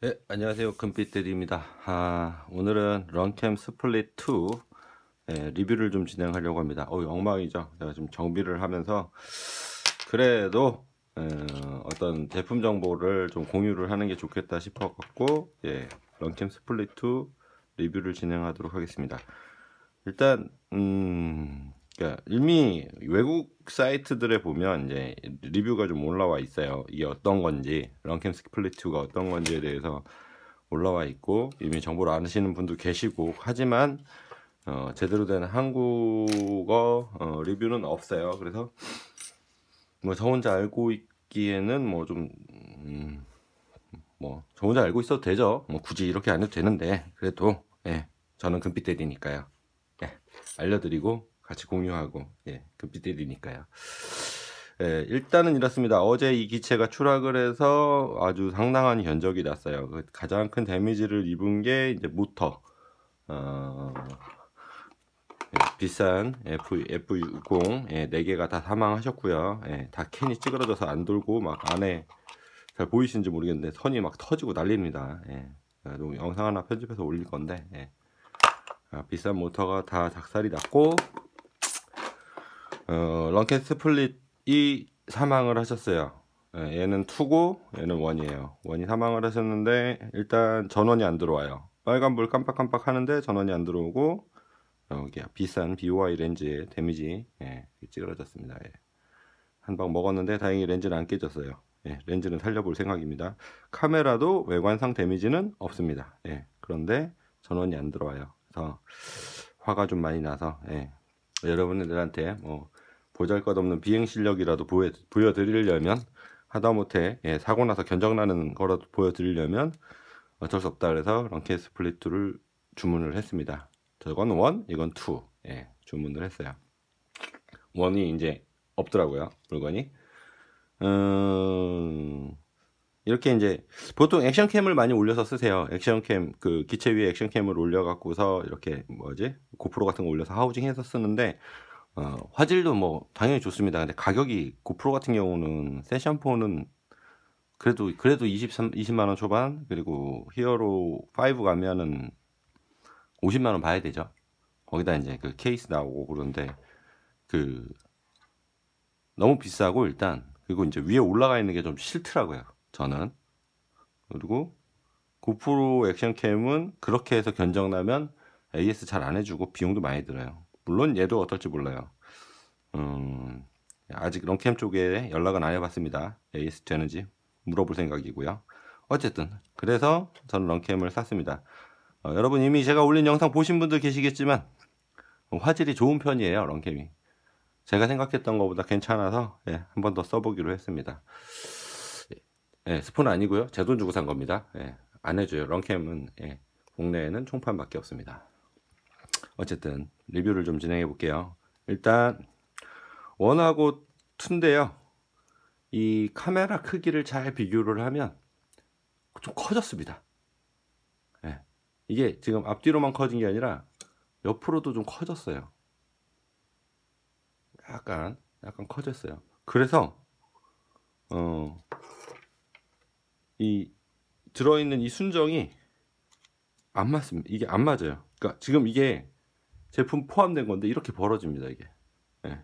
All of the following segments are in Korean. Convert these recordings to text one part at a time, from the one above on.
네, 안녕하세요. 금빛들입니다. 아, 오늘은 런캠 스플릿 2 네, 예, 리뷰를 좀 진행하려고 합니다. 어, 엉망이죠. 제가 지금 정비를 하면서 그래도 에, 예, 어떤 제품 정보를 좀 공유를 하는 게 좋겠다 싶어 갖고 예, 런캠 스플릿 2 리뷰를 진행하도록 하겠습니다. 일단 음, 그러니까 이미 외국 사이트들에 보면 이제 리뷰가 좀 올라와 있어요. 이게 어떤 건지 런캠 스플릿2가 어떤 건지에 대해서 올라와 있고 이미 정보를 아시는 분도 계시고 하지만 어, 제대로 된 한국어 어, 리뷰는 없어요. 그래서 뭐 저 혼자 알고 있기에는 뭐 좀 뭐저 음, 뭐 혼자 알고 있어도 되죠. 뭐 굳이 이렇게 안 해도 되는데 그래도 예 저는 금빛 대리니까요. 예, 알려드리고 같이 공유하고 예, 금빛들이니까요. 예, 일단은 이렇습니다. 어제 이 기체가 추락을 해서 아주 상당한 견적이 났어요. 그 가장 큰 데미지를 입은 게 이제 모터. 어, 예, 비싼 F, F60 예, 4개가 다 사망하셨고요. 예, 다 캔이 찌그러져서 안 돌고 막 안에 잘 보이시는지 모르겠는데 선이 막 터지고 난립니다. 예, 아, 영상 하나 편집해서 올릴 건데 예, 아, 비싼 모터가 다 작살이 났고 어, 런켓 스플릿이 사망을 하셨어요. 예, 얘는 투고 얘는 원이에요. 원이 사망을 하셨는데 일단 전원이 안 들어와요. 빨간불 깜빡깜빡 하는데 전원이 안 들어오고 여기 비싼 BOI 렌즈의 데미지 예, 찌그러졌습니다. 예. 한 방 먹었는데 다행히 렌즈는 안 깨졌어요. 예, 렌즈는 살려볼 생각입니다. 카메라도 외관상 데미지는 없습니다. 예, 그런데 전원이 안 들어와요. 그래서 화가 좀 많이 나서 예, 여러분들한테 뭐 보잘것없는 비행 실력이라도 보여, 드리려면 하다못해 예, 사고 나서 견적나는 거라도 보여드리려면 어쩔 수 없다 그래서 런케이스 플릿2를 주문을 했습니다 저건 1 이건 2 예, 주문을 했어요 1이 이제 없더라고요 물건이 음... 이렇게 이제 보통 액션캠을 많이 올려서 쓰세요. 액션캠 그 기체 위에 액션캠을 올려갖고서 이렇게 뭐지 고프로 같은 거 올려서 하우징해서 쓰는데 어, 화질도 뭐 당연히 좋습니다. 근데 가격이 고프로 같은 경우는 세션4는 그래도 그래도 23 20만 원 초반 그리고 히어로 5 가면은 50만 원 봐야 되죠. 거기다 이제 그 케이스 나오고 그런데 그 너무 비싸고 일단 그리고 이제 위에 올라가 있는 게 좀 싫더라고요. 저는 그리고 고프로 액션캠은 그렇게 해서 견적 나면 AS 잘 안 해주고 비용도 많이 들어요. 물론 얘도 어떨지 몰라요. 음, 아직 런캠 쪽에 연락은 안 해봤습니다. AS 예, 되는지 물어볼 생각이고요. 어쨌든 그래서 저는 런캠을 샀습니다. 어, 여러분 이미 제가 올린 영상 보신 분들 계시겠지만 화질이 좋은 편이에요 런캠이. 제가 생각했던 것보다 괜찮아서 예, 한 번 더 써보기로 했습니다. 예, 스폰 아니고요. 제 돈 주고 산 겁니다. 예, 안 해줘요. 런캠은 예, 국내에는 총판밖에 없습니다. 어쨌든 리뷰를 좀 진행해 볼게요. 일단 원하고 툰데요이 카메라 크기를 잘 비교를 하면 좀 커졌습니다. 네. 이게 지금 앞뒤로만 커진 게 아니라 옆으로도 좀 커졌어요. 약간 약간 커졌어요. 그래서 어이 들어있는 이 순정이 안 맞습니다. 이게 안 맞아요. 그러니까 지금 이게 제품 포함된 건데 이렇게 벌어집니다 이게 예.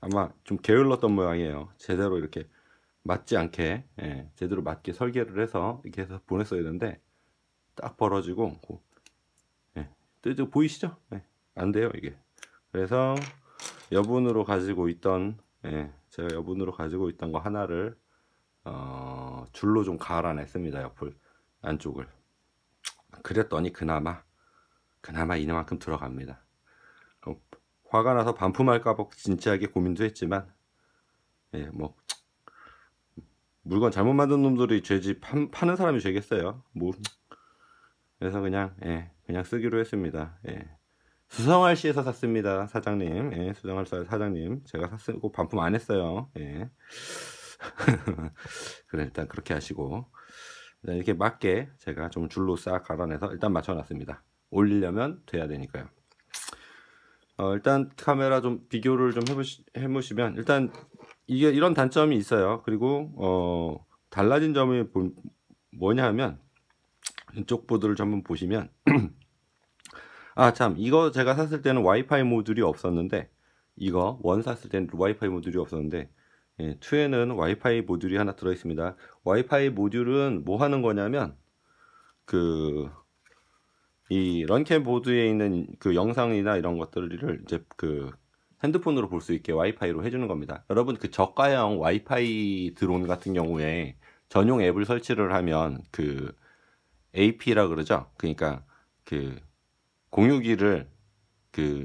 아마 좀 게을렀던 모양이에요 제대로 이렇게 맞지 않게 예. 제대로 맞게 설계를 해서 이렇게 해서 보냈어야 되는데 딱 벌어지고 예. 뜨죠 보이시죠 예. 안 돼요 이게 그래서 여분으로 가지고 있던 예. 제가 여분으로 가지고 있던 거 하나를 어, 줄로 좀 갈아냈습니다 옆을 안쪽을 그랬더니 그나마 그나마 이나만큼 들어갑니다. 어, 화가 나서 반품할까 봐 진지하게 고민도 했지만 예, 뭐 물건 잘못 만든 놈들이 죄지 파, 파는 사람이 죄겠어요. 뭐 그래서 그냥 예, 그냥 쓰기로 했습니다. 예. 수성할씨에서 샀습니다, 사장님. 예, 수성할씨 사장님. 제가 샀고 반품 안 했어요. 예. 그래 일단 그렇게 하시고 이렇게 맞게 제가 좀 줄로 싹 갈아내서 일단 맞춰놨습니다. 올리려면 돼야 되니까요. 어, 일단 카메라 좀 비교를 좀 해보시, 해보시면 일단 이게 이런 단점이 있어요. 그리고 어, 달라진 점이 뭐냐 하면 이쪽 보드를 한번 보시면 아 참 이거 제가 샀을 때는 와이파이 모듈이 없었는데 이거 원 샀을 때는 와이파이 모듈이 없었는데 예, 2에는 와이파이 모듈이 하나 들어있습니다. 와이파이 모듈은 뭐 하는 거냐면 그이 런캠 보드에 있는 그 영상이나 이런 것들을 이제 그 핸드폰으로 볼 수 있게 와이파이로 해주는 겁니다. 여러분 그 저가형 와이파이 드론 같은 경우에 전용 앱을 설치를 하면 그 AP라 그러죠. 그러니까 그 공유기를 그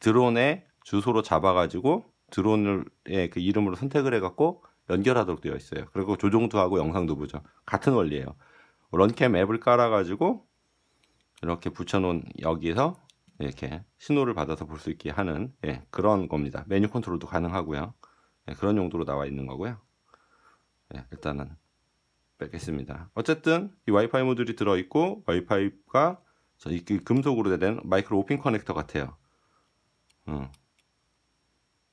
드론의 주소로 잡아가지고 드론의 그 이름으로 선택을 해갖고 연결하도록 되어 있어요. 그리고 조종도 하고 영상도 보죠. 같은 원리예요. 런캠 앱을 깔아가지고 이렇게 붙여놓은 여기에서 이렇게 신호를 받아서 볼 수 있게 하는 예, 그런 겁니다. 메뉴 컨트롤도 가능하고요. 예, 그런 용도로 나와 있는 거고요. 예, 일단은 뺐겠습니다. 어쨌든 이 와이파이 모듈이 들어있고 와이파이가 이 금속으로 된 마이크로 오픈 커넥터 같아요. 음,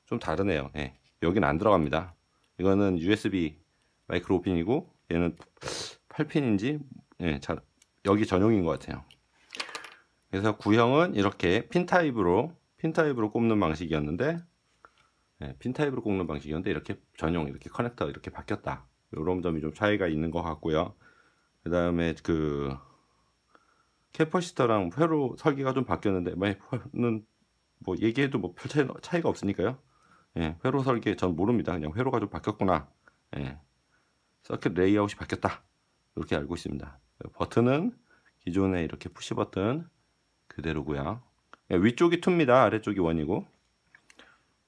좀 다르네요. 예, 여기는 안 들어갑니다. 이거는 USB 마이크로 오픈이고 얘는 8핀인지 예, 잘, 여기 전용인 것 같아요. 그래서 구형은 이렇게 핀 타입으로 핀 타입으로 꼽는 방식이었는데 네, 핀 타입으로 꼽는 방식이었는데 이렇게 전용 이렇게 커넥터 이렇게 바뀌었다. 이런 점이 좀 차이가 있는 것 같고요. 그 다음에 그 캐퍼시터랑 회로 설계가 좀 바뀌었는데 회는 뭐 얘기해도 뭐별 차이, 가 없으니까요. 예, 회로 설계 전 모릅니다. 그냥 회로가 좀 바뀌었구나. 예, 서킷 레이아웃이 바뀌었다. 이렇게 알고 있습니다. 버튼은 기존에 이렇게 푸시 버튼 그대로고요. 예, 위쪽이 2입니다. 아래쪽이 1이고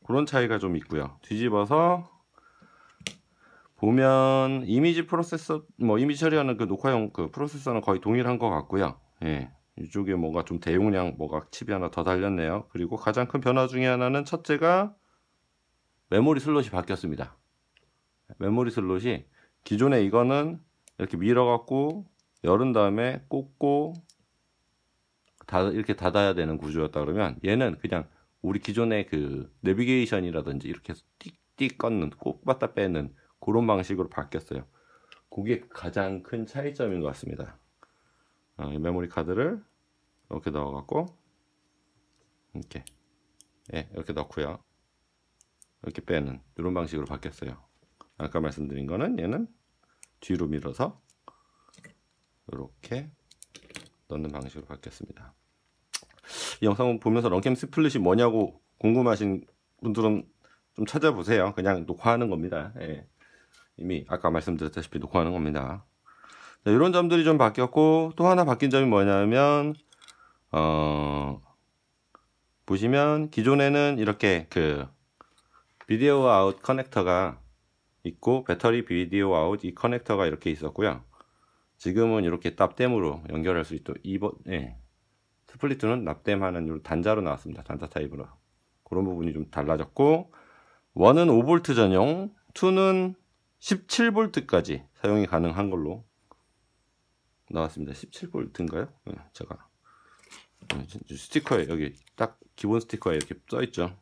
그런 차이가 좀 있고요. 뒤집어서 보면 이미지 프로세서 뭐 이미지 처리하는 그 녹화용 그 프로세서는 거의 동일한 것 같고요. 예. 이쪽에 뭔가 좀 대용량 뭐가 칩이 하나 더 달렸네요. 그리고 가장 큰 변화 중에 하나는 첫째가 메모리 슬롯이 바뀌었습니다. 메모리 슬롯이 기존에 이거는 이렇게 밀어 갖고 열은 다음에 꽂고 다 이렇게 닫아야 되는 구조였다 그러면 얘는 그냥 우리 기존의 그 내비게이션이라든지 이렇게 해서 띡띡 꺾는 꼭 받다 빼는 그런 방식으로 바뀌었어요. 그게 가장 큰 차이점인 것 같습니다. 어, 메모리 카드를 이렇게 넣어갖고 이렇게 예, 이렇게 넣고요. 이렇게 빼는 이런 방식으로 바뀌었어요. 아까 말씀드린 거는 얘는 뒤로 밀어서 이렇게 넣는 방식으로 바뀌었습니다. 이 영상을 보면서 런캠 스플릿이 뭐냐고 궁금하신 분들은 좀 찾아보세요. 그냥 녹화하는 겁니다. 예. 이미 아까 말씀드렸다시피 녹화하는 겁니다. 자, 이런 점들이 좀 바뀌었고 또 하나 바뀐 점이 뭐냐면 어, 보시면 기존에는 이렇게 그 비디오 아웃 커넥터가 있고 배터리 비디오 아웃 이 커넥터가 이렇게 있었고요. 지금은 이렇게 탑댐으로 연결할 수 있도록 이번 예. 스플리트는 납땜하는 단자로 나왔습니다. 단자 타입으로. 그런 부분이 좀 달라졌고 1은 5V 전용, 2는 17V까지 사용이 가능한 걸로 나왔습니다. 17V인가요? 제가 네, 스티커에 여기 딱 기본 스티커에 이렇게 써 있죠.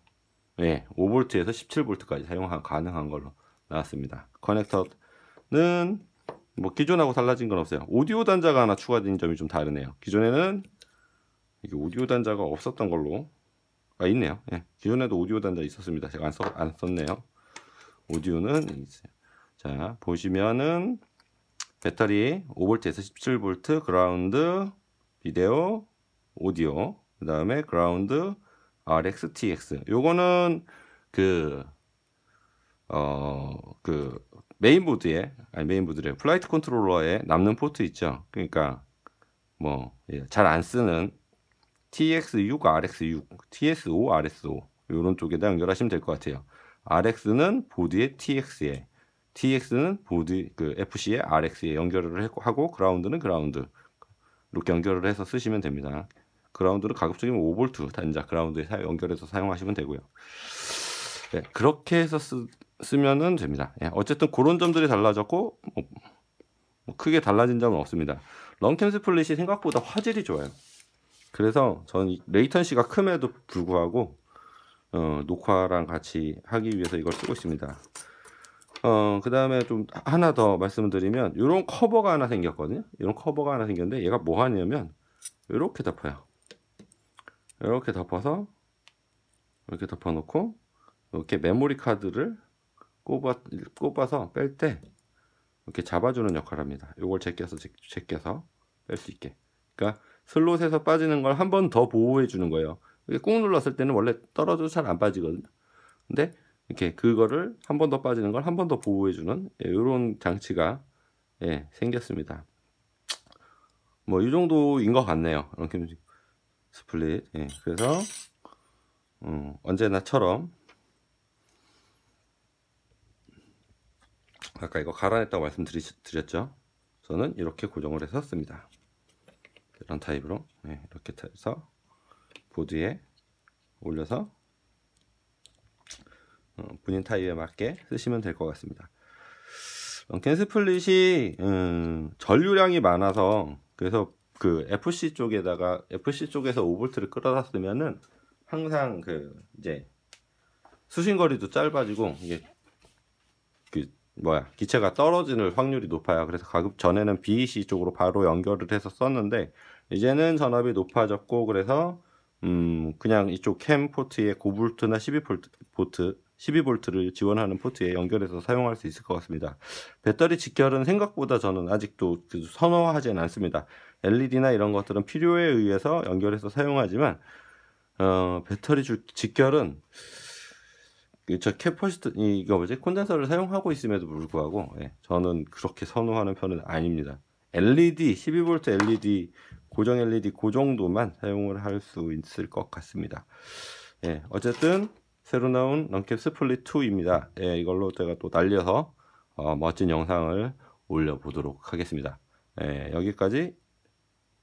네, 예, 5V에서 17V까지 사용 가능한 걸로 나왔습니다. 커넥터는 뭐 기존하고 달라진 건 없어요. 오디오 단자가 하나 추가된 점이 좀 다르네요. 기존에는 이게 오디오 단자가 없었던 걸로 아 있네요. 예. 기존에도 오디오 단자 있었습니다. 제가 안, 써, 안 썼네요. 오디오는 있어요. 자 보시면은 배터리 5V에서 17V 그라운드 비데오 오디오 그 다음에 그라운드 RXTX 요거는 그 어, 그 메인보드에 아니 메인보드래 플라이트 컨트롤러에 남는 포트 있죠. 그러니까 뭐 잘안 예, 쓰는 TX6, RX6, TS5, RS5 이런 쪽에다 연결하시면 될 것 같아요. RX는 보드의 TX에, TX는 보드 그 f c 의 RX에 연결을 하고 그라운드는 그라운드 이렇게 연결을 해서 쓰시면 됩니다. 그라운드는 가급적이면 5V 단자 그라운드에 연결해서 사용하시면 되고요. 네, 그렇게 해서 쓰, 쓰면은 됩니다. 예, 어쨌든 그런 점들이 달라졌고 뭐, 뭐, 크게 달라진 점은 없습니다. 런캠 스플릿이 생각보다 화질이 좋아요. 그래서 저는 레이턴시가 큼에도 불구하고 어, 녹화랑 같이 하기 위해서 이걸 쓰고 있습니다. 어, 그 다음에 좀 하나 더 말씀드리면 이런 커버가 하나 생겼거든요. 이런 커버가 하나 생겼는데 얘가 뭐 하냐면 이렇게 덮어요. 이렇게 덮어서 이렇게 덮어놓고 이렇게 메모리 카드를 꼽아, 꼽아서 뺄 때 이렇게 잡아주는 역할을 합니다. 이걸 제껴서 제껴서 뺄 수 있게. 그러니까 슬롯에서 빠지는 걸 한 번 더 보호해 주는 거예요. 이게 꾹 눌렀을 때는 원래 떨어져도 잘 안 빠지거든요. 근데 이렇게 그거를 한 번 더 빠지는 걸 한 번 더 보호해 주는 이런 예, 장치가 예, 생겼습니다. 뭐 이 정도인 것 같네요. 이렇게 스플릿. 예, 그래서 음, 언제나처럼 아까 이거 갈아냈다고 말씀드렸죠. 저는 이렇게 고정을 해서 씁니다. 이런 타입으로 네, 이렇게 해서 보드에 올려서 어, 본인 타입에 맞게 쓰시면 될 것 같습니다. 캔 어, 스플릿이 음, 전류량이 많아서 그래서 그 FC 쪽에다가 FC 쪽에서 5볼트를 끌어다 쓰면은 항상 그 이제 수신거리도 짧아지고 이게 그 뭐야 기체가 떨어지는 확률이 높아요. 그래서 가급 전에는 BEC 쪽으로 바로 연결을 해서 썼는데 이제는 전압이 높아졌고 그래서 음 그냥 이쪽 캠 포트에 고볼트나 12볼트 12볼트를 지원하는 포트에 연결해서 사용할 수 있을 것 같습니다. 배터리 직결은 생각보다 저는 아직도 그 선호하지는 않습니다. LED나 이런 것들은 필요에 의해서 연결해서 사용하지만 어, 배터리 직결은 그 저 캐퍼시트 이거 뭐지 콘덴서를 사용하고 있음에도 불구하고 예, 저는 그렇게 선호하는 편은 아닙니다. LED 12V LED 고정 LED 그 정도만 사용을 할 수 있을 것 같습니다. 예, 어쨌든 새로 나온 런캡 스플릿 2입니다. 예, 이걸로 제가 또 날려서 어, 멋진 영상을 올려보도록 하겠습니다. 예, 여기까지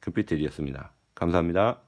금빛들이었습니다. E 감사합니다.